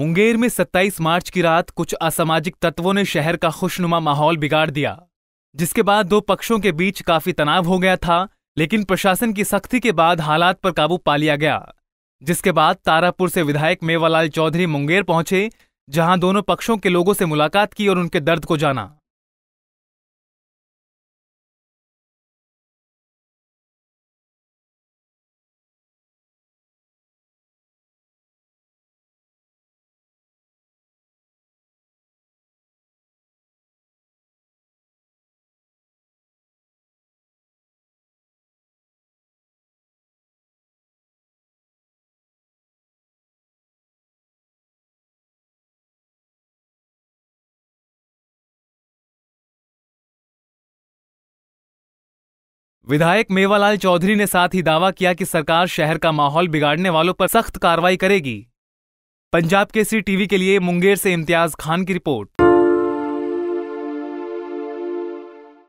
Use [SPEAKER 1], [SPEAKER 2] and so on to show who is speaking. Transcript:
[SPEAKER 1] मुंगेर में 27 मार्च की रात कुछ असामाजिक तत्वों ने शहर का खुशनुमा माहौल बिगाड़ दिया जिसके बाद दो पक्षों के बीच काफी तनाव हो गया था लेकिन प्रशासन की सख्ती के बाद हालात पर काबू पा लिया गया जिसके बाद तारापुर से विधायक मेवालाल
[SPEAKER 2] चौधरी मुंगेर पहुंचे जहां दोनों पक्षों के लोगों से मुलाकात की और उनके दर्द को जाना
[SPEAKER 3] विधायक मेवालाल चौधरी ने साथ
[SPEAKER 4] ही दावा किया कि सरकार शहर का माहौल बिगाड़ने वालों पर सख्त कार्रवाई करेगी पंजाब केसरी टीवी के लिए मुंगेर से इम्तियाज खान की रिपोर्ट